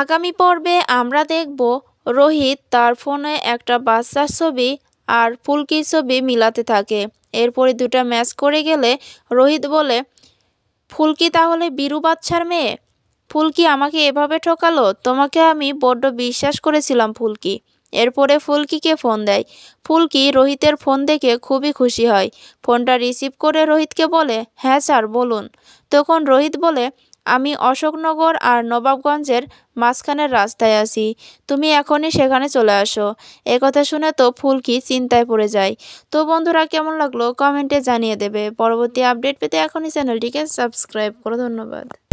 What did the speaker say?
আগামী পর্বে আমরা দেখব রোহিত তার ফোনে একটা বাচ্চার ছবি আর ফুলকির ছবি মিলাতে থাকে এরপরে দুটা ম্যাচ করে গেলে রোহিত বলে ফুলকি তাহলে বীরু বাচ্চার মেয়ে ফুলকি আমাকে এভাবে ঠকালো তোমাকে আমি বড্ড বিশ্বাস করেছিলাম ফুলকি এরপরে ফুলকিকে ফোন দেয় ফুলকি রোহিতের ফোন দেখে খুবই খুশি হয় ফোনটা রিসিভ করে রোহিতকে বলে হ্যাঁ স্যার বলুন তখন রোহিত বলে আমি অশোকনগর আর নবাবগঞ্জের মাঝখানের রাস্তায় আছি তুমি এখনই সেখানে চলে আসো কথা শুনে তো ফুলকি চিন্তায় পড়ে যায় তো বন্ধুরা কেমন লাগলো কমেন্টে জানিয়ে দেবে পরবর্তী আপডেট পেতে এখনই চ্যানেলটিকে সাবস্ক্রাইব করো ধন্যবাদ